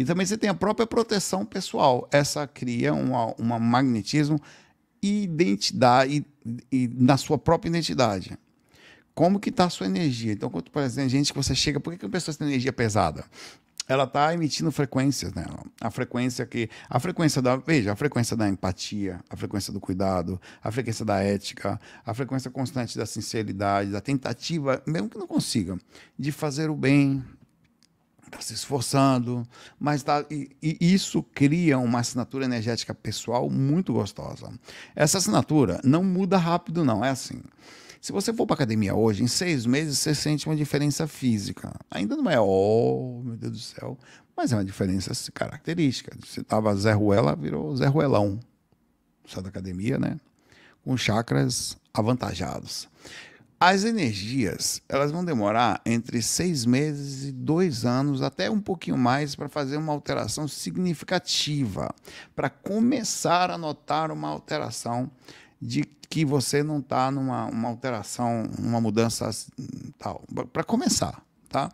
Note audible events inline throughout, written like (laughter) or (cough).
E também você tem a própria proteção pessoal. Essa cria um magnetismo identidade e, e na sua própria identidade. Como que está a sua energia? Então, quando, por exemplo, gente que você chega, por que, que uma pessoa tem energia pesada? Ela está emitindo frequências nela. A frequência que. A frequência da. Veja, a frequência da empatia, a frequência do cuidado, a frequência da ética, a frequência constante da sinceridade, da tentativa, mesmo que não consiga, de fazer o bem, está se esforçando, mas tá, e, e, isso cria uma assinatura energética pessoal muito gostosa. Essa assinatura não muda rápido, não, é assim. Se você for para academia hoje, em seis meses você sente uma diferença física. Ainda não é, oh, meu Deus do céu, mas é uma diferença característica. Você tava Zé Ruela, virou Zé Ruelão. Só da academia, né? Com chakras avantajados. As energias, elas vão demorar entre seis meses e dois anos, até um pouquinho mais, para fazer uma alteração significativa, para começar a notar uma alteração de que você não está numa uma alteração, uma mudança hum, tal, para começar, tá?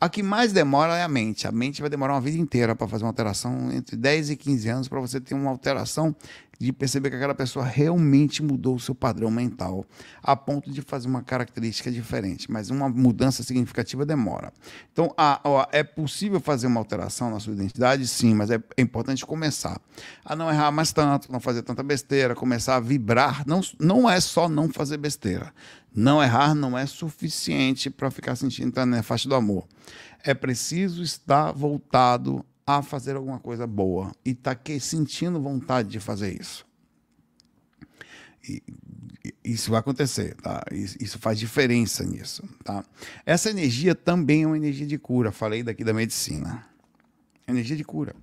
A que mais demora é a mente. A mente vai demorar uma vida inteira para fazer uma alteração, entre 10 e 15 anos, para você ter uma alteração de perceber que aquela pessoa realmente mudou o seu padrão mental, a ponto de fazer uma característica diferente. Mas uma mudança significativa demora. Então, a, a, é possível fazer uma alteração na sua identidade? Sim, mas é, é, importante começar a não errar mais tanto, não fazer tanta besteira, começar a vibrar. Não, não é só não fazer besteira. Não errar não é suficiente para ficar sentindo estar tá na faixa do amor. É preciso estar voltado a fazer alguma coisa boa e tá estar sentindo vontade de fazer isso. E, isso vai acontecer, tá? Isso, faz diferença nisso, tá? Essa energia também é uma energia de cura. Falei daqui da medicina. Energia de cura.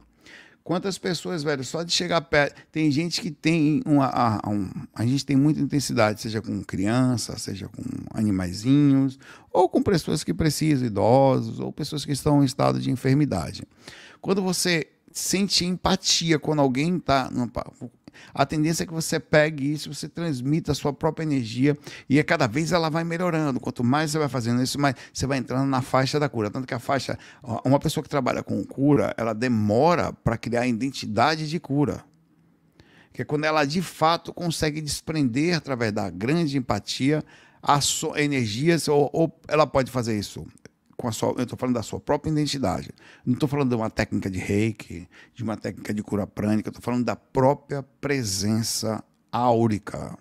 Quantas pessoas, velho, só de chegar perto. Tem gente que tem uma. A, um, a gente tem muita intensidade, seja com criança, seja com animaizinhos, ou com pessoas que precisam, idosos, ou pessoas que estão em estado de enfermidade. Quando você sente empatia quando alguém está a tendência é que você pegue isso, você transmita a sua própria energia e é cada vez ela vai melhorando. Quanto mais você vai fazendo isso, mais você vai entrando na faixa da cura. Tanto que a faixa, uma pessoa que trabalha com cura, ela demora para criar a identidade de cura que é quando ela de fato consegue desprender através da grande empatia as energias, ou, ou, ela pode fazer isso com a sua, eu estou falando da sua própria identidade. Não estou falando de uma técnica de reiki, de uma técnica de cura prânica, estou falando da própria presença áurica.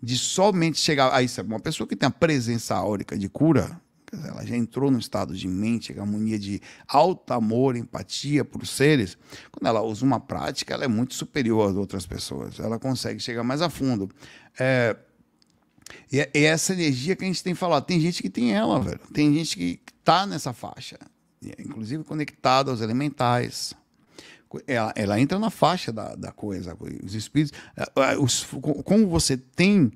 De somente chegar. Aí, sabe, uma pessoa que tem a presença áurica de cura, ela já entrou num estado de mente, é harmonia de alto amor, empatia por os seres. Quando ela usa uma prática, ela é muito superior às outras pessoas. Ela consegue chegar mais a fundo. É, e, é, é essa energia que a gente tem falado, tem gente que tem ela, velho. Tem gente que está nessa faixa, é, inclusive conectada aos elementais. Ela, é, ela, entra na faixa da, da coisa, os espíritos. É, os, como você tem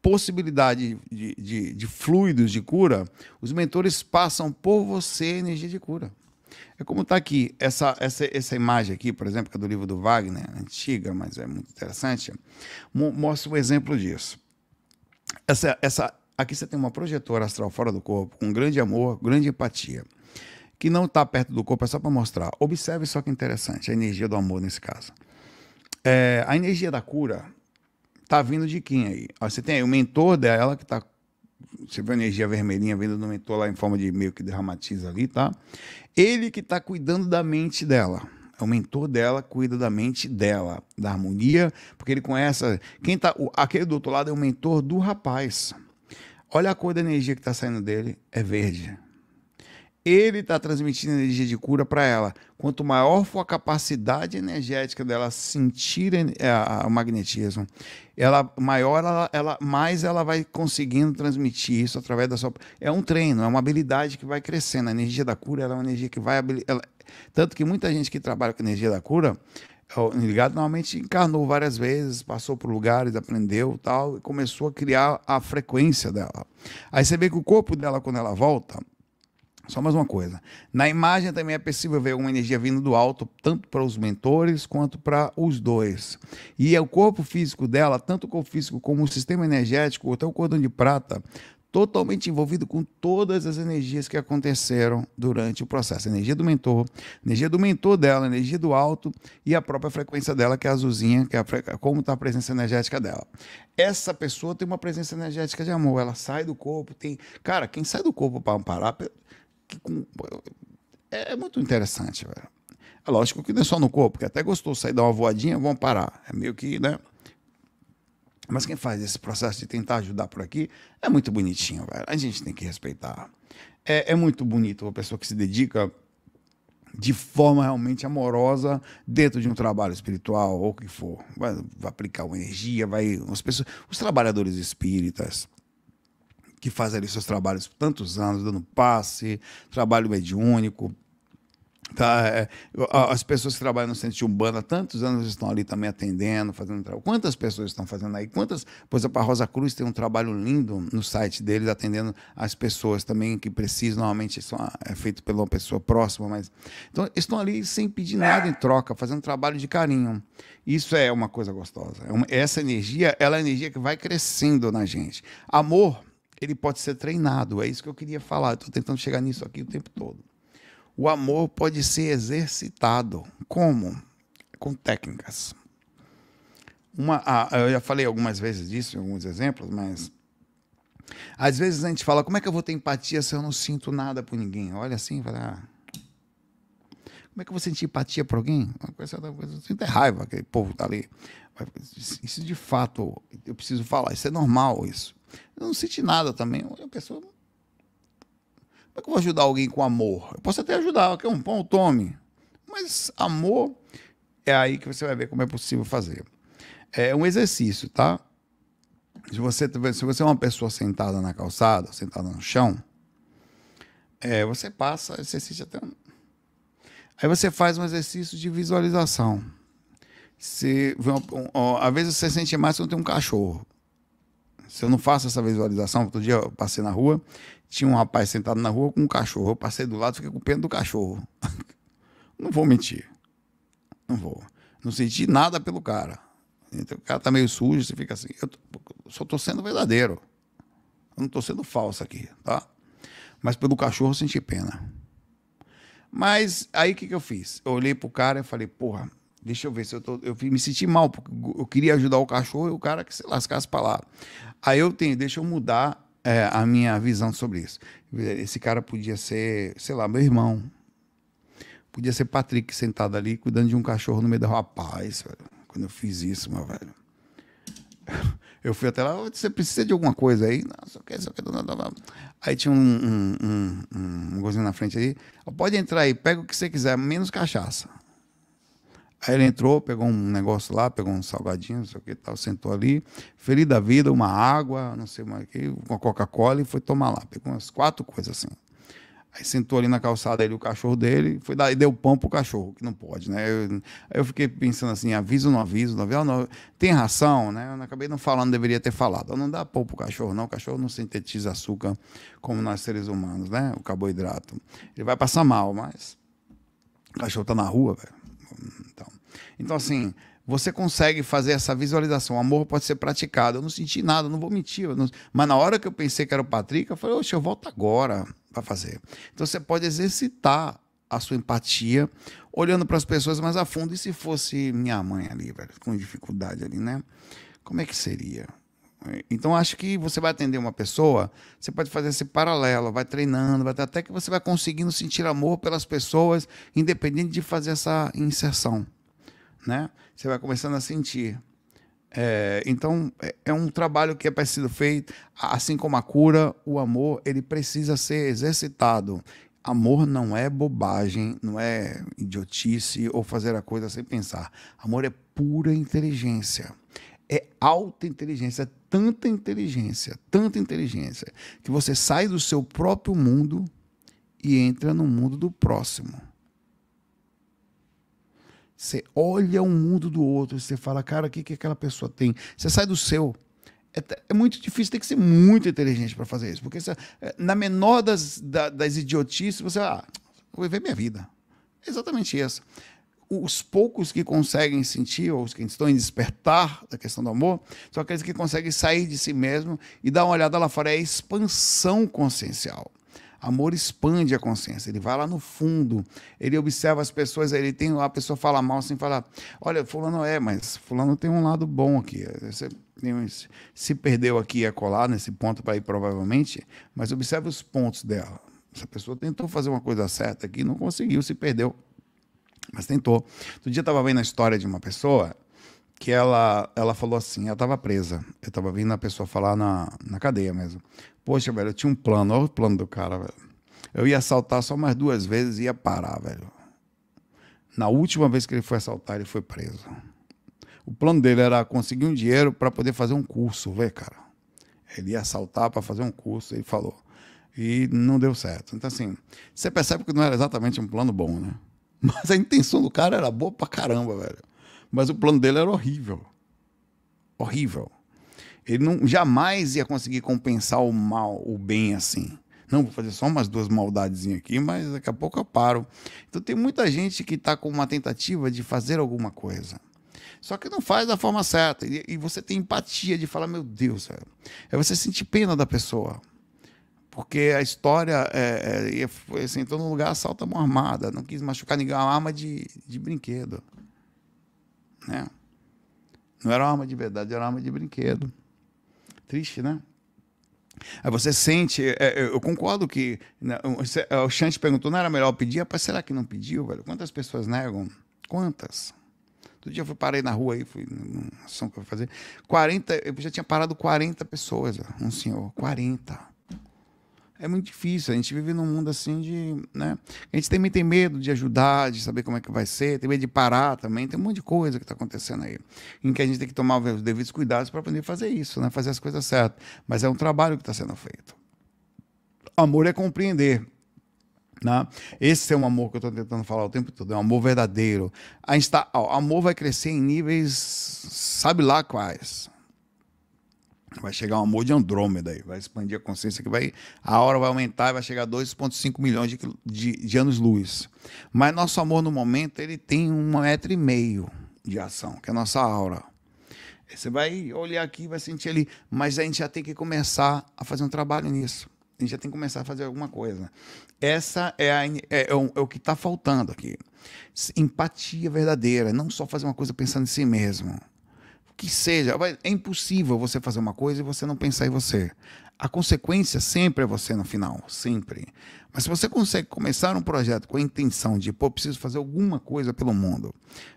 possibilidade de, de, de, fluidos de cura, os mentores passam por você energia de cura. É como está aqui, essa, essa, essa imagem aqui, por exemplo, que é do livro do Wagner, antiga, mas é muito interessante, mostra um exemplo disso. Essa, essa, Aqui você tem uma projetora astral fora do corpo, com grande amor, grande empatia, que não está perto do corpo, é só para mostrar. Observe só que interessante, a energia do amor nesse caso. É, a energia da cura está vindo de quem aí? Ó, você tem aí o mentor dela, que está, Você vê a energia vermelhinha vindo do mentor lá em forma de meio que derramatiza ali, tá? Ele que está cuidando da mente dela. É o mentor dela, cuida da mente dela, da harmonia, porque ele conhece. Quem tá. O, aquele do outro lado é o mentor do rapaz. Olha a cor da energia que está saindo dele, é verde. Ele está transmitindo energia de cura para ela. Quanto maior for a capacidade energética dela sentir é, o magnetismo, ela maior ela, ela mais ela vai conseguindo transmitir isso através da sua é um treino, é uma habilidade que vai crescendo. A energia da cura é uma energia que vai ela... tanto que muita gente que trabalha com energia da cura ligado normalmente encarnou várias vezes, passou por lugares, aprendeu tal, e começou a criar a frequência dela. Aí você vê que o corpo dela, quando ela volta, só mais uma coisa. Na imagem também é possível ver uma energia vindo do alto, tanto para os mentores quanto para os dois. E é o corpo físico dela, tanto o corpo físico como o sistema energético, até o cordão de prata, totalmente envolvido com todas as energias que aconteceram durante o processo. A energia do mentor, energia do mentor dela, energia do alto e a própria frequência dela, que é a azulzinha, que é a como está a presença energética dela. Essa pessoa tem uma presença energética de amor, ela sai do corpo, tem... Cara, quem sai do corpo para amparar... É, é muito interessante, velho. É lógico que não é só no corpo, porque é até gostou sair dar uma voadinha, vão parar. É meio que, né? Mas quem faz esse processo de tentar ajudar por aqui é muito bonitinho, velho. A gente tem que respeitar. É, é muito bonito uma pessoa que se dedica de forma realmente amorosa dentro de um trabalho espiritual ou o que for. Vai, vai, aplicar uma energia, vai. As pessoas, os trabalhadores espíritas que fazem ali seus trabalhos por tantos anos, dando passe, trabalho mediúnico, Tá, é, as pessoas que trabalham no centro de Umbanda, tantos anos estão ali também atendendo, fazendo trabalho. Quantas pessoas estão fazendo aí? Quantas? Por exemplo, a Rosa Cruz tem um trabalho lindo no site deles, atendendo as pessoas também que precisam. Normalmente isso é, é feito pela pessoa próxima, mas. Então, estão ali sem pedir nada em troca, fazendo trabalho de carinho. Isso é uma coisa gostosa. É essa energia, ela é a energia que vai crescendo na gente. Amor, ele pode ser treinado. É isso que eu queria falar. Estou tentando chegar nisso aqui o tempo todo o amor pode ser exercitado. Como? Com técnicas. Uma, ah, eu já falei algumas vezes disso, em alguns exemplos, mas às vezes a gente fala: como é que eu vou ter empatia se eu não sinto nada por ninguém? Olha assim, fala. Ah, como é que eu vou sentir empatia por alguém? Uma coisa, outra coisa. Eu sinto é raiva, aquele povo tá ali. Isso de fato, eu preciso falar, isso é normal, isso. Eu não senti nada também. A pessoa como é que eu vou ajudar alguém com amor? Eu posso até ajudar, quer um pão, tome. Mas amor é aí que você vai ver como é possível fazer. É um exercício, tá? Se você, se você é uma pessoa sentada na calçada, sentada no chão, é, você passa, exercício. até. Um... Aí você faz um exercício de visualização. Se, um, às vezes você sente mais quando tem um cachorro. Se eu não faço essa visualização, outro dia eu passei na rua, tinha um rapaz sentado na rua com um cachorro. Eu passei do lado, fiquei com o pena do cachorro. (laughs) não vou mentir. Não vou. Não senti nada pelo cara. Então, o cara tá meio sujo, você fica assim. Eu só tô sendo verdadeiro. Eu não tô sendo falso aqui, tá? Mas pelo cachorro eu senti pena. Mas aí o que, que eu fiz? Eu olhei pro cara e falei, porra, deixa eu ver se eu tô. Eu me senti mal, porque eu queria ajudar o cachorro e o cara que se lascasse pra lá. Aí eu tenho, deixa eu mudar é, a minha visão sobre isso. Esse cara podia ser, sei lá, meu irmão. Podia ser Patrick sentado ali cuidando de um cachorro no meio da rua. Rapaz, velho, quando eu fiz isso, meu velho. (laughs) Eu fui até lá, você precisa de alguma coisa aí? Não, só que, só não, Aí tinha um, um, um, um, um na frente aí. Pode entrar aí, pega o que você quiser, menos cachaça. Aí ele entrou, pegou um negócio lá, pegou um salgadinho, não sei o que tal, sentou ali, feliz da vida, uma água, não sei mais o que, uma Coca-Cola e foi tomar lá. Pegou umas quatro coisas assim. Aí sentou ali na calçada ele, o cachorro dele, foi dar e deu pão pro cachorro, que não pode, né? Eu, aí eu fiquei pensando assim, aviso ou não aviso, não aviso, ah, não, tem ração, né? Eu acabei não falando, deveria ter falado. Não dá pão pro cachorro, não. O cachorro não sintetiza açúcar como nós seres humanos, né? O carboidrato. Ele vai passar mal, mas o cachorro tá na rua, velho. Então, então assim, você consegue fazer essa visualização. O amor pode ser praticado. Eu não senti nada, não vou mentir. Não... Mas na hora que eu pensei que era o Patrick, eu falei, oxe, eu volto agora para fazer. Então você pode exercitar a sua empatia, olhando para as pessoas mais a fundo. E se fosse minha mãe ali, velho, com dificuldade ali, né? Como é que seria? Então acho que você vai atender uma pessoa, você pode fazer esse paralelo, vai treinando, vai até que você vai conseguindo sentir amor pelas pessoas, independente de fazer essa inserção, né? Você vai começando a sentir. É, então é, é um trabalho que é parecido feito, assim como a cura, o amor ele precisa ser exercitado. Amor não é bobagem, não é idiotice ou fazer a coisa sem pensar. Amor é pura inteligência é alta inteligência, é tanta inteligência, tanta inteligência, que você sai do seu próprio mundo e entra no mundo do próximo. Você olha o mundo do outro, você fala, cara, o que, que aquela pessoa tem? Você sai do seu. É, é muito difícil, tem que ser muito inteligente para fazer isso, porque você, é, na menor das, das, das idiotices, você vai ah, vou viver minha vida. É exatamente isso os poucos que conseguem sentir, ou os que estão em despertar da questão do amor, são aqueles que conseguem sair de si mesmo e dar uma olhada lá fora. É a expansão consciencial. Amor expande a consciência, ele vai lá no fundo, ele observa as pessoas, ele tem a pessoa fala mal sem assim, falar, olha, fulano é, mas fulano tem um lado bom aqui. Você se perdeu aqui a é colar nesse ponto para ir provavelmente, mas observe os pontos dela. Essa pessoa tentou fazer uma coisa certa aqui, não conseguiu, se perdeu. Mas tentou. Outro dia eu tava vendo a história de uma pessoa que ela, ela falou assim, ela tava presa. Eu tava vendo a pessoa falar na, na cadeia mesmo. Poxa, velho, eu tinha um plano, olha o plano do cara, velho. Eu ia assaltar só mais duas vezes e ia parar, velho. Na última vez que ele foi assaltar, ele foi preso. O plano dele era conseguir um dinheiro para poder fazer um curso, vê, cara. Ele ia assaltar para fazer um curso, ele falou. E não deu certo. Então, assim, você percebe que não era exatamente um plano bom, né? (laughs) Mas a intenção do cara era boa pra caramba, velho. Mas o plano dele era horrível. Horrível. Ele não, jamais ia conseguir compensar o mal, o bem assim. Não, vou fazer só umas duas maldadezinhas aqui, mas daqui a pouco eu paro. Então tem muita gente que está com uma tentativa de fazer alguma coisa. Só que não faz da forma certa. E, e você tem empatia de falar, meu Deus, velho. É você sentir pena da pessoa porque a história é, é, foi assim, todo lugar assalta mão armada, não quis machucar ninguém, uma arma de, de brinquedo, né? Não era uma arma de verdade, era uma arma de brinquedo. Triste, né? Aí você sente, é, é eu concordo que né, o Chante é, perguntou, não era melhor pedir? Rapaz, será que não pediu, velho? Quantas pessoas negam? Quantas? Outro dia eu fui, parei na rua aí, fui numa som que eu fui fazer. 40, eu já tinha parado 40 pessoas, um senhor, 40 é muito difícil. A gente vive num mundo assim de. Né? A gente também tem medo de ajudar, de saber como é que vai ser, tem medo de parar também. Tem um monte de coisa que está acontecendo aí. Em que a gente tem que tomar os devidos cuidados para poder fazer isso, né? fazer as coisas certas. Mas é um trabalho que está sendo feito. Amor é compreender. Né? Esse é um amor que eu estou tentando falar o tempo todo, é um amor verdadeiro. A gente tá, ó, amor vai crescer em níveis, sabe lá quais. Vai chegar um amor de Andrômeda aí, vai expandir a consciência que vai. A hora vai aumentar e vai chegar a 2,5 milhões de, de, de anos-luz. Mas nosso amor no momento ele tem um metro e meio de ação, que é a nossa aura. Você vai olhar aqui, vai sentir ali, mas a gente já tem que começar a fazer um trabalho nisso. A gente já tem que começar a fazer alguma coisa. Essa é, a, é, é o, é o que está faltando aqui. Empatia verdadeira, não só fazer uma coisa pensando em si mesmo que seja. É impossível você fazer uma coisa e você não pensar em você. A consequência sempre é você no final, sempre. Mas se você consegue começar um projeto com a intenção de, pô, preciso fazer alguma coisa pelo mundo,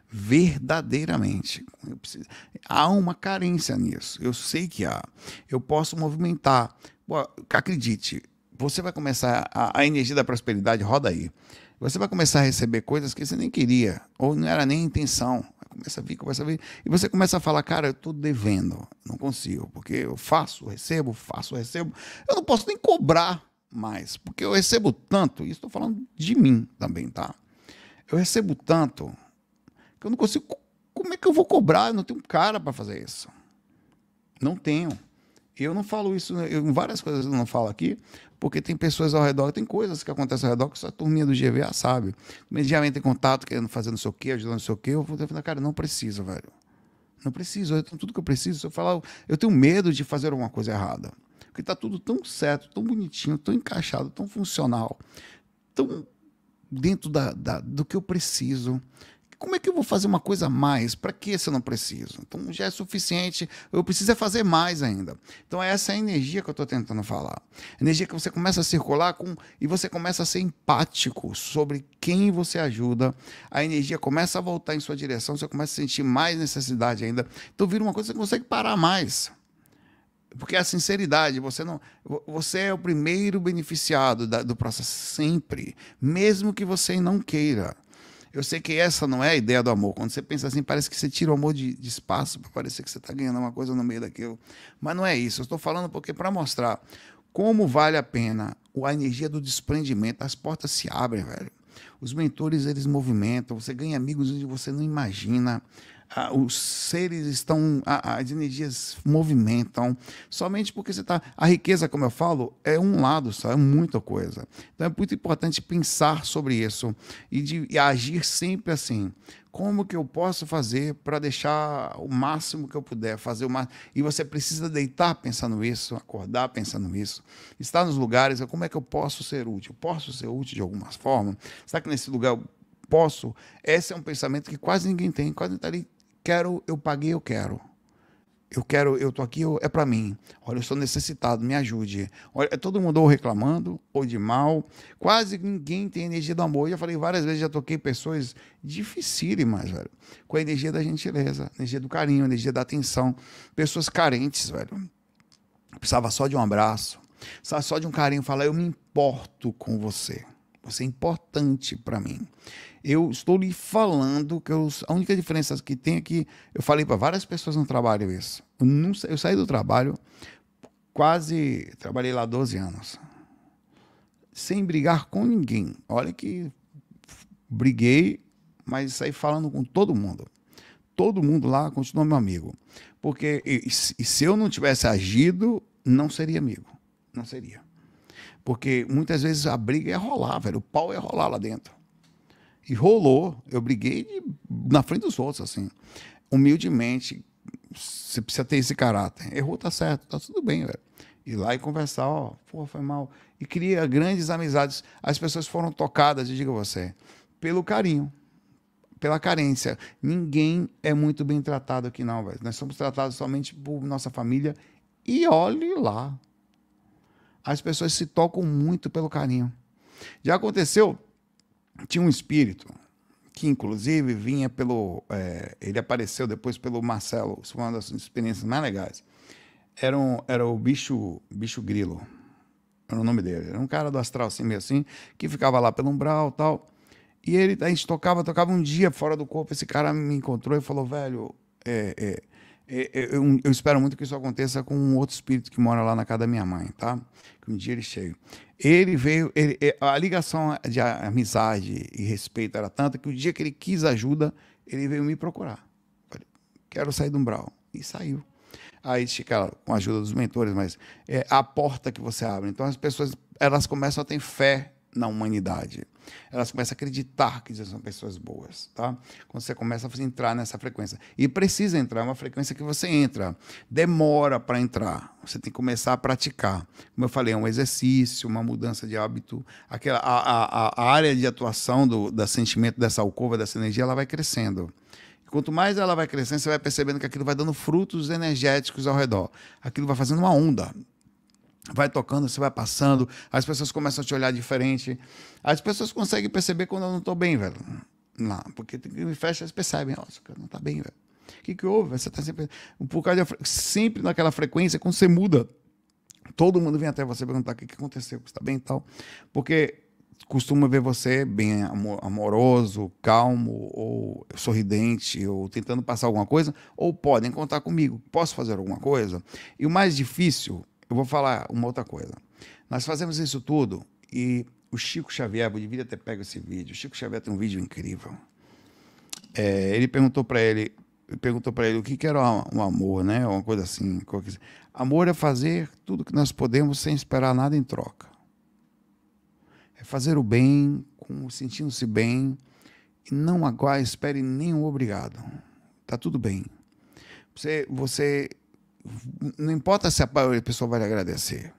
verdadeiramente, preciso... há uma carência nisso. Eu sei que há. Eu posso movimentar. Pô, acredite, você vai começar a, a energia da prosperidade roda aí. Você vai começar a receber coisas que você nem queria ou não era nem a intenção começa a vir, começa a vir. E você começa a falar, cara, eu estou devendo, não consigo, porque eu faço, recebo, faço, recebo. Eu não posso nem cobrar mais, porque eu recebo tanto, e estou falando de mim também, tá? Eu recebo tanto que eu não consigo. Como é que eu vou cobrar? Eu não tenho cara para fazer isso. Não tenho eu não falo isso, né, eu, em várias coisas eu não falo aqui, porque tem pessoas ao redor, tem coisas que acontecem ao redor que só a turminha do GVA sabe. Imediatamente em contato, querendo fazer não sei o quê, ajudando não sei o quê, eu vou falar, cara, não precisa, velho. Não preciso, eu tenho tudo que eu preciso. Se eu falar, eu tenho medo de fazer alguma coisa errada. Porque tá tudo tão certo, tão bonitinho, tão encaixado, tão funcional, tão dentro da, da do que eu preciso, como é que eu vou fazer uma coisa a mais? Para que se eu não preciso? Então já é suficiente, eu preciso é fazer mais ainda. Então é essa energia que eu estou tentando falar. Energia que você começa a circular com e você começa a ser empático sobre quem você ajuda. A energia começa a voltar em sua direção, você começa a sentir mais necessidade ainda. Então vira uma coisa que você consegue parar mais porque é a sinceridade, você não, você é o primeiro beneficiado da, do processo sempre, mesmo que você não queira. Eu sei que essa não é a ideia do amor. Quando você pensa assim, parece que você tira o amor de, de espaço para parecer que você está ganhando uma coisa no meio daquilo. Mas não é isso. Eu estou falando porque para mostrar como vale a pena a energia do desprendimento, as portas se abrem, velho. Os mentores, eles movimentam, você ganha amigos onde você não imagina ah, os seres estão, ah, as energias movimentam, somente porque você está. A riqueza, como eu falo, é um lado só, é muita coisa. Então é muito importante pensar sobre isso e, de, e agir sempre assim. Como que eu posso fazer para deixar o máximo que eu puder, fazer o máximo? E você precisa deitar pensando isso, acordar pensando isso, estar nos lugares, é como é que eu posso ser útil? Posso ser útil de alguma forma? Será que nesse lugar eu posso. Esse é um pensamento que quase ninguém tem, quase ninguém quero, eu paguei, eu quero. Eu quero, eu tô aqui, eu, é para mim. Olha, eu sou necessitado, me ajude. Olha, é todo mundo ou reclamando, ou de mal. Quase ninguém tem energia do amor. Eu já falei várias vezes, já toquei pessoas dificílimas, velho. Com a energia da gentileza, energia do carinho, energia da atenção. Pessoas carentes, velho. Precisava só de um abraço, precisava só de um carinho, falar, eu me importo com você. Você é importante para mim. Eu estou lhe falando que eu, a única diferença que tem é que eu falei para várias pessoas no trabalho isso. Eu, não, eu saí do trabalho quase. Trabalhei lá 12 anos. Sem brigar com ninguém. Olha que briguei, mas saí falando com todo mundo. Todo mundo lá continua meu amigo. Porque e, e se eu não tivesse agido, não seria amigo. Não seria. Porque muitas vezes a briga é rolar, velho. O pau é rolar lá dentro. E rolou. Eu briguei de, na frente dos outros, assim. Humildemente, você precisa ter esse caráter. Errou, tá certo, tá tudo bem, velho. Ir lá e conversar, ó, pô, foi mal. E cria grandes amizades. As pessoas foram tocadas, eu digo a você, pelo carinho, pela carência. Ninguém é muito bem tratado aqui, não, velho. Nós somos tratados somente por nossa família. E olhe lá as pessoas se tocam muito pelo carinho. Já aconteceu, tinha um espírito que inclusive vinha pelo, é, ele apareceu depois pelo Marcelo, uma das experiências mais legais. Era, um, era o bicho, bicho grilo, era o nome dele. Era um cara do astral assim meio assim, que ficava lá pelo umbral tal. E ele, a gente tocava, tocava um dia fora do corpo. Esse cara me encontrou e falou, velho, é, é, é, é, eu, eu, espero muito que isso aconteça com um outro espírito que mora lá na casa da minha mãe, tá? Que um dia ele chegue. Ele veio, ele, é, a ligação de amizade e respeito era tanta que o dia que ele quis ajuda, ele veio me procurar. Falei, quero sair do umbral. E saiu. Aí fica com a ajuda dos mentores, mas é a porta que você abre. Então as pessoas elas começam a ter fé na humanidade elas começam a acreditar que são pessoas boas, tá? Quando você começa a entrar nessa frequência. E precisa entrar, é uma frequência que você entra. Demora para entrar. Você tem que começar a praticar. Como eu falei, é um exercício, uma mudança de hábito. Aquela, a, a, a área de atuação do, do sentimento dessa alcova, dessa energia, ela vai crescendo. Quanto mais ela vai crescendo, você vai percebendo que aquilo vai dando frutos energéticos ao redor. Aquilo vai fazendo uma onda vai tocando, você vai passando, as pessoas começam a te olhar diferente. As pessoas conseguem perceber quando eu não estou bem, velho. Não, porque me fecha, eles percebem, ó, oh, cara não está bem, velho. O que, que houve? Você está sempre. Por causa de, sempre naquela frequência, quando você muda, todo mundo vem até você perguntar o que, que aconteceu, você está bem e tal. Porque costuma ver você bem amoroso, calmo, ou sorridente, ou tentando passar alguma coisa, ou podem contar comigo, posso fazer alguma coisa. E o mais difícil eu vou falar uma outra coisa. Nós fazemos isso tudo e o Chico Xavier, eu devia ter pego esse vídeo. O Chico Xavier tem um vídeo incrível. É, ele perguntou para ele, perguntou para ele o que, que era um amor, né? Uma coisa assim. Amor é fazer tudo que nós podemos sem esperar nada em troca. É fazer o bem, sentindo-se bem e não agora espere nenhum obrigado. Tá tudo bem. Você, você não importa se a pessoa vai lhe agradecer.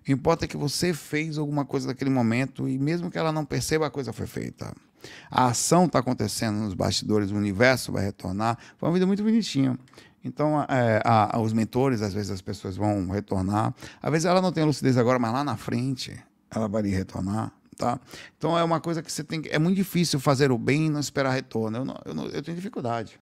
O que importa é que você fez alguma coisa naquele momento e mesmo que ela não perceba, a coisa foi feita. A ação está acontecendo nos bastidores, o universo vai retornar. Foi uma vida muito bonitinha. Então, é, a, a, os mentores, às vezes as pessoas vão retornar. Às vezes ela não tem lucidez agora, mas lá na frente ela vai retornar. Tá? Então é uma coisa que você tem que. É muito difícil fazer o bem e não esperar retorno. eu, não, eu, não, eu tenho dificuldade.